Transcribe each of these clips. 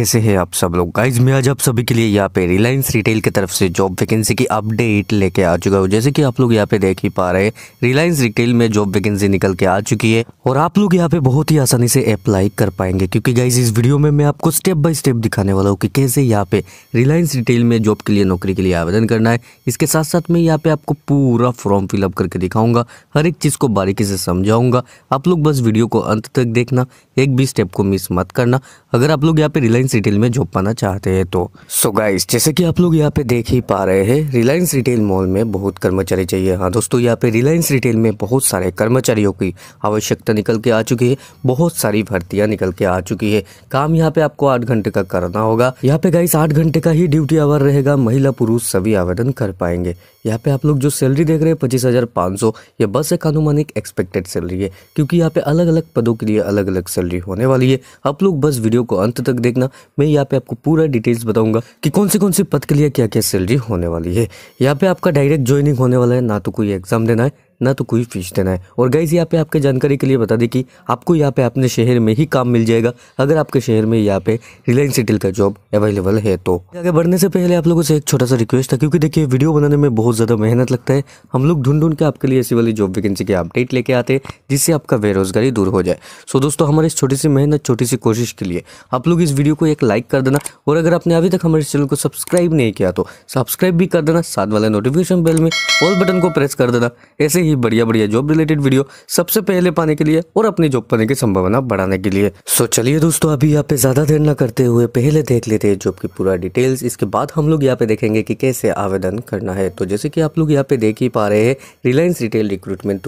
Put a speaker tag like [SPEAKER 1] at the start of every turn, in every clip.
[SPEAKER 1] कैसे हैं आप सब लोग गाइज मैं आज आप सभी के लिए यहाँ पे रिलायंस रिटेल की तरफ से जॉब वैकेंसी की अपडेट लेके आ चुका हूँ जैसे कि आप लोग यहाँ पे देख ही पा रहे हैं रिलायंस रिटेल में जॉब वैकेंसी निकल के आ चुकी है और आप लोग यहाँ पे बहुत ही आसानी से अप्लाई कर पाएंगे क्योंकि गाइज इस वीडियो में मैं आपको स्टेप बाय स्टेप दिखाने वाला हूँ कि कैसे यहाँ पे रिलायंस रिटेल में जॉब के लिए नौकरी के लिए आवेदन करना है इसके साथ साथ मैं यहाँ पे आपको पूरा फॉर्म फिलअप करके दिखाऊंगा हर एक चीज़ को बारीकी से समझाऊंगा आप लोग बस वीडियो को अंत तक देखना एक भी स्टेप को मिस मत करना अगर आप लोग यहाँ पे रिलायंस रिलायंस रिटेल में जॉब पाना चाहते हैं तो सो गाइस जैसे कि आप लोग यहाँ पे देख ही पा रहे हैं रिलायंस रिटेल मॉल में बहुत कर्मचारी चाहिए हाँ दोस्तों यहाँ पे रिलायंस रिटेल में बहुत सारे कर्मचारियों की आवश्यकता निकल के आ चुकी है बहुत सारी भर्तियां निकल के आ चुकी है काम यहाँ पे आपको आठ घंटे का करना होगा यहाँ पे गाइस आठ घंटे का ही ड्यूटी आवर रहेगा महिला पुरुष सभी आवेदन कर पाएंगे यहाँ पे आप लोग जो सैलरी देख रहे हैं पच्चीस हजार पाँच सौ ये बस एक अनुमानिक एक्सपेक्टेड सैलरी है क्योंकि यहाँ पे अलग अलग पदों के लिए अलग अलग सैलरी होने वाली है आप लोग बस वीडियो को अंत तक देखना मैं यहाँ पे आपको पूरा डिटेल्स बताऊंगा कि कौन से कौन से पद के लिए क्या क्या सैलरी होने वाली है यहाँ पे आपका डायरेक्ट ज्वाइनिंग होने वाला है ना तो कोई एग्जाम देना है ना तो कोई फीस देना है और गाइज़ यहाँ पे आपके जानकारी के लिए बता दें कि आपको यहाँ पे अपने शहर में ही काम मिल जाएगा अगर आपके शहर में यहाँ पे रिलायंस रिटेल का जॉब अवेलेबल है तो आगे बढ़ने से पहले आप लोगों से एक छोटा सा रिक्वेस्ट है क्योंकि देखिए वीडियो बनाने में बहुत ज़्यादा मेहनत लगता है हम लोग ढूंढ ढूंढ के आपके लिए ऐसी वाली जॉब वैकेंसी के अपडेट लेके आते हैं जिससे आपका बेरोजगारी दूर हो जाए सो दोस्तों हमारी इस छोटी सी मेहनत छोटी सी कोशिश के लिए आप लोग इस वीडियो को एक लाइक कर देना और अगर आपने अभी तक हमारे चैनल को सब्सक्राइब नहीं किया तो सब्सक्राइब भी कर देना साथ वाले नोटिफिकेशन बेल में ऑल बटन को प्रेस कर देना ऐसे ही ही बढ़िया बढ़िया जॉब रिलेटेड वीडियो सबसे पहले पाने के लिए और अपनी जॉब पाने की संभावना बढ़ाने के लिए सो चलिए दोस्तों अभी यहाँ पे ज्यादा देर न करते हुए पहले देख लेते हैं जॉब की पूरा डिटेल्स इसके बाद हम लोग यहाँ पे देखेंगे की कैसे आवेदन करना है तो जैसे की आप लोग यहाँ पे देख ही पा रहे हैं Reliance retail recruitment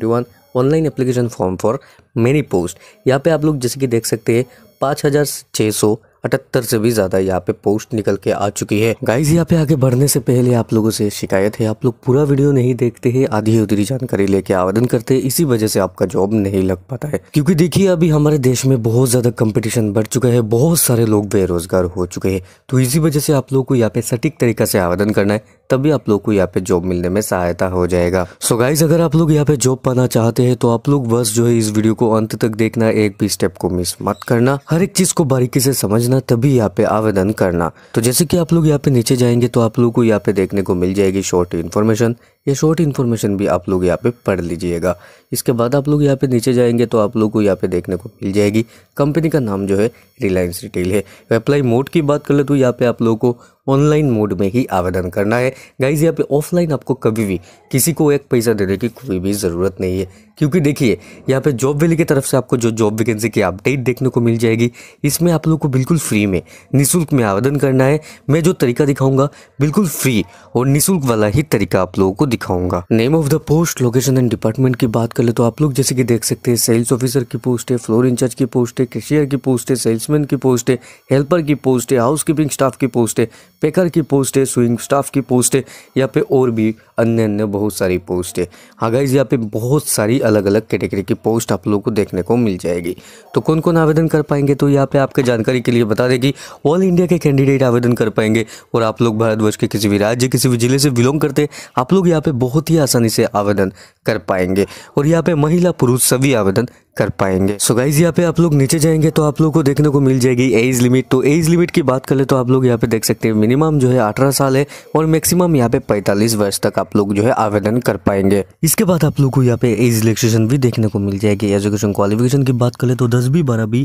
[SPEAKER 1] two online application form for many post यहाँ पे आप लोग जैसे कि देख सकते हैं पाँच हज़ार छः सौ अठहत्तर से भी ज़्यादा यहाँ पे पोस्ट निकल के आ चुकी है गाइज यहाँ पे आगे बढ़ने से पहले आप लोगों से शिकायत है आप लोग पूरा वीडियो नहीं देखते हैं आधी उधरी जानकारी लेके आवेदन करते हैं इसी वजह से आपका जॉब नहीं लग पाता है क्योंकि देखिए अभी हमारे देश में बहुत ज़्यादा कंपटीशन बढ़ चुका है बहुत सारे लोग बेरोजगार हो चुके हैं तो इसी वजह से आप लोग को यहाँ पे सटीक तरीका से आवेदन करना है तभी आप लोग को यहाँ पे जॉब मिलने में सहायता हो जाएगा सो गाइज अगर आप लोग यहाँ पे जॉब पाना चाहते हैं तो आप लोग बस जो है इस वीडियो को अंत तक देखना एक भी स्टेप को मिस मत करना हर एक चीज को बारीकी से समझना तभी यहाँ पे आवेदन करना तो जैसे कि आप लोग यहाँ पे नीचे जाएंगे तो आप लोग को यहाँ पे देखने को मिल जाएगी शॉर्ट इन्फॉर्मेशन ये शॉर्ट इन्फॉर्मेशन भी आप लोग यहाँ पे पढ़ लीजिएगा इसके बाद आप लोग यहाँ पे नीचे जाएंगे तो आप लोग को यहाँ पे देखने को मिल जाएगी कंपनी का नाम जो है रिलायंस रिटेल है अप्लाई तो मोड की बात कर ले तो यहाँ पे आप लोगों को ऑनलाइन मोड में ही आवेदन करना है गाइज यहाँ पे ऑफलाइन आपको कभी भी किसी को एक पैसा देने की कोई भी ज़रूरत नहीं है क्योंकि देखिए यहाँ पे जॉब वेली की तरफ से आपको जो जॉब वैकेंसी की अपडेट देखने को मिल जाएगी इसमें आप लोग को बिल्कुल फ्री में निःशुल्क में आवेदन करना है मैं जो तरीका दिखाऊंगा बिल्कुल फ्री और निःशुल्क वाला ही तरीका आप लोगों को दिखाऊंगा name of the post location and department की बात कर ले तो आप लोग जैसे कि देख सकते हैं सेल्स ऑफिसर की पोस्ट है फ्लोर इंचार्ज की पोस्ट है कैशियर की पोस्ट है सेल्समैन की पोस्ट है हेल्पर की पोस्ट है हाउस कीपिंग स्टाफ की पोस्ट है पेकर की पोस्ट है स्विंग स्टाफ की पोस्ट है यहाँ पे और भी अन्य अन्य बहुत सारी पोस्ट है हाँ गाइज यहाँ पे बहुत सारी अलग अलग कैटेगरी की पोस्ट आप लोगों को देखने को मिल जाएगी तो कौन कौन आवेदन कर पाएंगे तो यहाँ पे आपके जानकारी के लिए बता दें कि ऑल इंडिया के कैंडिडेट आवेदन कर पाएंगे और आप लोग भारतवर्ष के किसी भी राज्य किसी भी जिले से बिलोंग करते आप लोग यहाँ पे बहुत ही आसानी से आवेदन कर पाएंगे और यहाँ पे महिला पुरुष सभी आवेदन कर पाएंगे सो गाइज यहाँ पे आप लोग नीचे जाएंगे तो आप लोग को देखने को मिल जाएगी एज लिमिट तो एज लिमिट की बात करें तो आप लोग यहाँ पे देख सकते हैं मिनिमम जो है अठारह साल है और मैक्सिमम यहाँ पे पैंतालीस वर्ष तक आप लोग जो है आवेदन कर पाएंगे इसके बाद आप लोग को यहाँ पे एज रिलेक्सेशन भी देखने को मिल जाएगी एजुकेशन क्वालिफिकेशन की बात करें तो दस बारह बारहवीं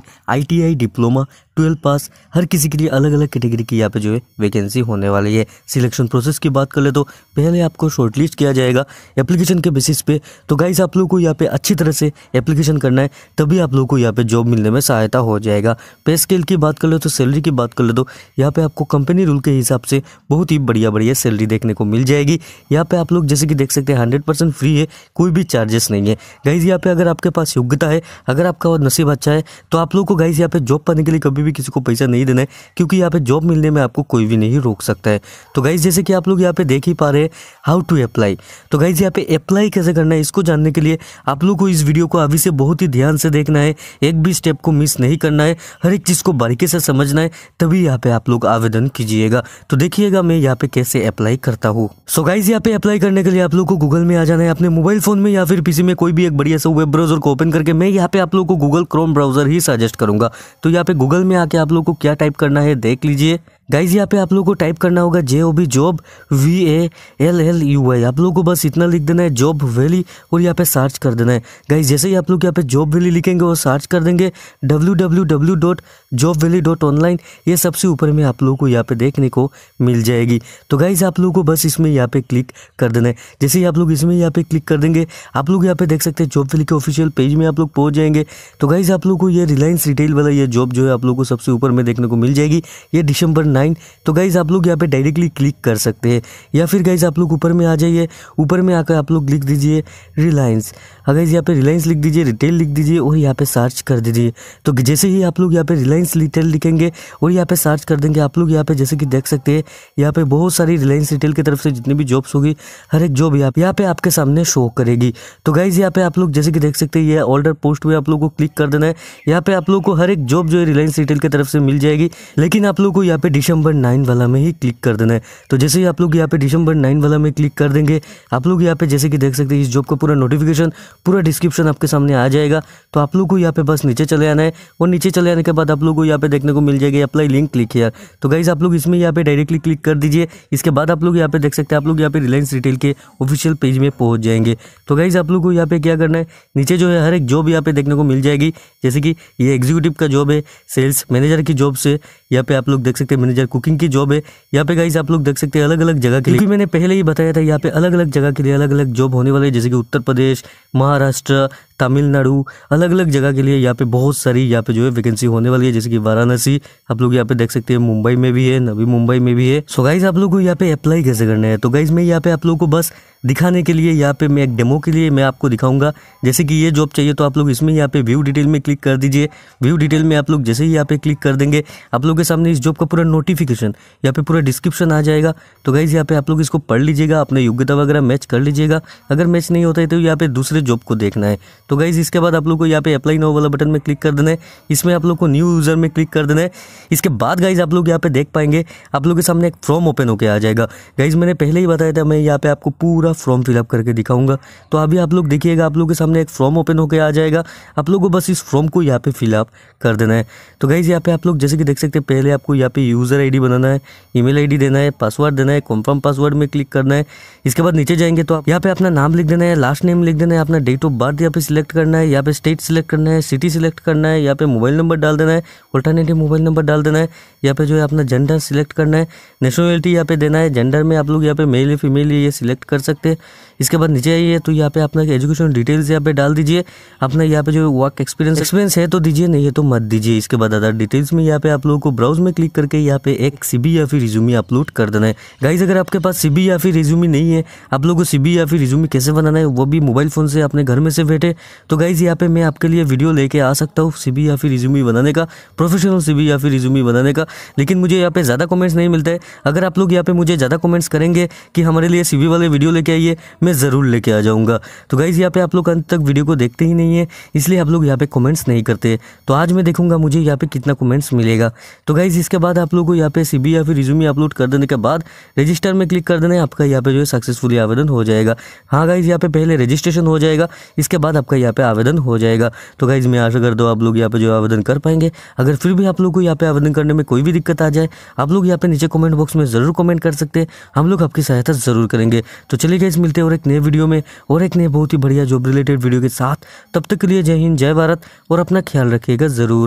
[SPEAKER 1] आई डिप्लोमा ट्वेल्व पास हर किसी के लिए अलग अलग कैटेगरी की यहाँ पे जो है वैकेंसी होने वाली है सिलेक्शन प्रोसेस की बात कर ले तो पहले आपको शॉर्टलिस्ट किया जाएगा एप्लीकेशन के बेसिस पे तो गाइज आप लोग को यहाँ पे अच्छी तरह से एप्लीकेशन करना है है तभी आप लोग को यहाँ पे जॉब मिलने में सहायता हो जाएगा पे स्केल की बात कर ले तो सैलरी की बात कर ले तो यहाँ पे आपको कंपनी रूल के हिसाब से बहुत ही बढ़िया बढ़िया सैलरी देखने को मिल जाएगी यहाँ पे आप लोग जैसे कि देख सकते हैं हंड्रेड फ्री है कोई भी चार्जेस नहीं है गाइज यहाँ पे अगर आपके पास योग्यता है अगर आपका और नसीब अच्छा है तो आप लोग को गाइज यहाँ पे जॉब पाने के लिए कभी भी किसी को पैसा नहीं देना है क्योंकि यहाँ पे जॉब मिलने में आपको कोई भी नहीं रोक सकता है तो गाइज जैसे कि आप लोग यहाँ पे देख ही पा रहे हैं हाउ टू अप्लाई तो गाइज यहाँ पे अप्लाई कैसे करना है इसको जानने के लिए आप लोग को इस वीडियो को अभी से बहुत ही ही ध्यान से देखना है एक भी स्टेप को मिस नहीं करना है हर एक चीज़ को बारीकी से समझना है तभी यहाँ पे आप लोग आवेदन कीजिएगा तो देखिएगा मैं यहाँ पे कैसे अप्लाई करता हूँ सो गाइज यहाँ पे अप्लाई करने के लिए आप लोग को गूगल में आ जाना है अपने मोबाइल फोन में या फिर पीसी में कोई भी एक बढ़िया सा वेब ब्राउजर को ओपन करके मैं यहाँ पे आप लोग को गूगल क्रोम ब्राउजर ही सजेस्ट करूंगा तो यहाँ पे गूगल में आके आप लोग को क्या टाइप करना है देख लीजिए गाइज यहाँ पे आप लोगों को टाइप करना होगा J O B job V A L L U Y आप लोगों को बस इतना लिख देना है जॉब वैली और यहाँ पे सर्च कर देना है गाइज जैसे ही आप लोग यहाँ पे जॉब वैली लिखेंगे और सर्च कर देंगे W W W dot job valley dot online ये सबसे ऊपर में आप लोगों को यहाँ पे देखने को मिल जाएगी तो गाइज आप लोगों को बस इसमें यहाँ पे क्लिक कर देना है जैसे ही आप लोग इसमें यहाँ पे क्लिक कर देंगे आप लोग यहाँ पे देख सकते हैं जॉब वैली के ऑफिशियल पेज में आप लोग पहुँच जाएंगे तो गाइज आप लोग को ये रिलायंस रिटेल वाला ये जॉब जो है आप लोग को सबसे ऊपर में देखने को मिल जाएगी ये दिसंबर नाइन तो गाइज़ आप लोग यहाँ पे डायरेक्टली क्लिक कर सकते हैं या फिर गाइज़ आप लोग ऊपर में आ जाइए ऊपर में आकर आप लोग लिख दीजिए रिलायंस अगर यहाँ पे रिलायंस लिख दीजिए रिटेल लिख दीजिए और यहाँ पे सर्च कर दीजिए तो जैसे ही आप लोग यहाँ पे रिलायंस रिटेल लिखेंगे और यहाँ पे सर्च कर देंगे आप लोग यहाँ पे जैसे कि देख सकते हैं यहाँ पे बहुत सारी रिलायंस रिटेल की तरफ से जितनी भी जॉब्स होगी हर एक जॉब यहाँ यहाँ पे आपके सामने शो करेगी तो गाइज़ यहाँ पे आप लोग जैसे कि देख सकते हैं ये ऑर्डर पोस्ट में आप लोग को क्लिक कर देना है यहाँ पे आप लोग को हर एक जॉब जो है रिलायंस रिटेल की तरफ से मिल जाएगी लेकिन आप लोग को यहाँ पे डिसंबर नाइन वाला में ही क्लिक कर देना है तो जैसे ही आप लोग यहाँ पे डिसंबर नाइन वाला में क्लिक कर देंगे आप लोग यहाँ पे जैसे कि देख सकते हैं इस जॉब का पूरा नोटिफिकेशन पूरा डिस्क्रिप्शन आपके सामने आ जाएगा तो आप लोग को यहाँ पे बस नीचे चले आना है और नीचे चले आने के बाद आप लोग को यहाँ पे देखने को मिल जाएगी अप्लाई लिंक क्लिक किया तो गाइज आप लोग इसमें यहाँ पे डायरेक्टली क्लिक कर दीजिए इसके बाद आप लोग यहाँ पे देख सकते हैं आप लोग यहाँ पे रिलायंस रिटेल के ऑफिशियल पेज में पहुंच जाएंगे तो गाइज आप लोग को यहाँ पे क्या करना है नीचे जो है हर एक जॉब यहाँ पे देखने को मिल जाएगी जैसे कि ये एग्जीक्यूटिव का जॉब है सेल्स मैनेजर की जॉब से यहाँ पे आप लोग देख सकते हैं मैनेजर कुकिंग की जॉब है यहाँ पे गाइज आप लोग देख सकते हैं अलग अलग जगह के लिए मैंने पहले ही बताया था यहाँ पे अलग अलग जगह के लिए अलग अलग जॉब होने वाले जैसे कि उत्तर प्रदेश महाराष्ट्र तमिलनाडु अलग अलग अलग जगह के लिए यहाँ पे बहुत सारी यहाँ पे जो है वैकेंसी होने वाली है जैसे कि वाराणसी आप लोग यहाँ पे देख सकते हैं मुंबई में भी है नवी मुंबई में भी है सो गाइज आप लोग को यहाँ पे अप्लाई कैसे करना है तो गाइज में यहाँ पे आप लोग को बस दिखाने के लिए यहाँ पे मैं एक डेमो के लिए मैं आपको दिखाऊंगा जैसे कि ये जॉब चाहिए तो आप लोग इसमें यहाँ पे व्यू डिटेल में क्लिक कर दीजिए व्यू डिटेल में आप लोग जैसे ही यहाँ पे क्लिक कर देंगे आप लोग के सामने इस जॉब का पूरा नोटिफिकेशन यहाँ पे पूरा डिस्क्रिप्शन आ जाएगा तो गाइज यहाँ पे आप लोग इसको पढ़ लीजिएगा अपने योग्यता वगैरह मैच कर लीजिएगा अगर मैच नहीं होता है तो यहाँ पे दूसरे जॉब को देखना है तो गाइज इसके बाद आप लोग को यहाँ पे अप्लाई नो वाला बटन में क्लिक कर देना है इसमें आप लोग को न्यू यूज़र में क्लिक कर देना है इसके बाद गाइज आप लोग यहाँ पे देख पाएंगे आप लोग के सामने एक फॉर्म ओपन होकर आ जाएगा गाइज मैंने पहले ही बताया था मैं यहाँ पे आपको पूरा फॉर्म फिलअप करके दिखाऊंगा तो अभी आप लोग देखिएगा आप लोग के सामने एक फॉर्म ओपन होकर आ जाएगा आप लोग को बस इस फॉर्म को यहाँ पे फिलअप कर देना है तो गाइज यहाँ पे आप लोग जैसे कि देख सकते हैं पहले आपको यहाँ पे यूज़र आई बनाना है ई मेल देना है पासवर्ड देना है कॉन्फर्म पासवर्ड में क्लिक करना है इसके बाद नीचे जाएंगे तो आप यहाँ पे अपना नाम लिख देना है लास्ट नेम लिख देना है अपना डेट ऑफ बर्थ यहाँ पे सिलेक्ट करना है यहाँ पे स्टेट सिलेक्ट करना है सिटी सिलेक्ट करना है यहाँ पे मोबाइल नंबर डाल देना है ऑल्टरनेटिव मोबाइल नंबर डाल देना है यहाँ पे जो है अपना जेंडर सिलेक्ट करना है नेशनलिटी यहाँ पे देना है जेंडर में आप लोग यहाँ पे मेल या फीमेल ये सिलेक्ट कर सकते हैं पे इसके बाद नीचे आइए तो यहाँ पे अपना एजुकेशन डिटेल्स यहाँ पे डाल दीजिए अपना यहाँ पे जो वर्क एक्सपीरियंस एक्सपीरियंस है तो दीजिए नहीं है तो मत दीजिए इसके बाद अदर डिटेल्स में यहाँ पे आप लोगों को ब्राउज में क्लिक करके यहाँ पे एक सीबी या फिर रिज्यूमी अपलोड कर देना है गाइज अगर आपके पास सीबी या फिर रिज्यूमी नहीं है आप लोगों को सीबी या फिर रिज्यूमी कैसे बनाना है वो भी मोबाइल फोन से अपने घर में से बैठे तो गाइज यहाँ पे मैं आपके लिए वीडियो लेके आ सकता हूँ सीबी या फिर रिज्यूमी बनाने का प्रोफेशनल सीबी या फिर रिज्यूमी बनाने का लेकिन मुझे यहाँ पे ज़्यादा कमेंट्स नहीं मिलते अगर आप लोग यहाँ पे मुझे ज़्यादा कमेंट्स करेंगे कि हमारे लिए सीबी वाले वीडियो लेके लेके आइए मैं ज़रूर लेके आ जाऊँगा तो गाइज़ यहाँ पे आप लोग अंत तक वीडियो को देखते ही नहीं है इसलिए आप लोग यहाँ पे कमेंट्स नहीं करते तो आज मैं देखूंगा मुझे यहाँ पे कितना कमेंट्स मिलेगा तो गाइज़ इसके बाद आप लोग को यहाँ पे सी या फिर रिज्यूमी अपलोड कर देने के बाद रजिस्टर में क्लिक कर देना है आपका यहाँ पे जो है सक्सेसफुली आवेदन हो जाएगा हाँ गाइज़ यहाँ पे पहले रजिस्ट्रेशन हो जाएगा इसके बाद आपका यहाँ पे आवेदन हो जाएगा तो गाइज़ मैं आशा कर दो आप लोग यहाँ पे जो आवेदन कर पाएंगे अगर फिर भी आप लोग को यहाँ पे आवेदन करने में कोई भी दिक्कत आ जाए आप लोग यहाँ पे नीचे कमेंट बॉक्स में ज़रूर कमेंट कर सकते हैं हम लोग आपकी सहायता ज़रूर करेंगे तो चलिए चलिए गाइज मिलते हैं और एक नए वीडियो में और एक नए बहुत ही बढ़िया जॉब रिलेटेड वीडियो के साथ तब तक के लिए जय हिंद जय भारत और अपना ख्याल रखिएगा ज़रूर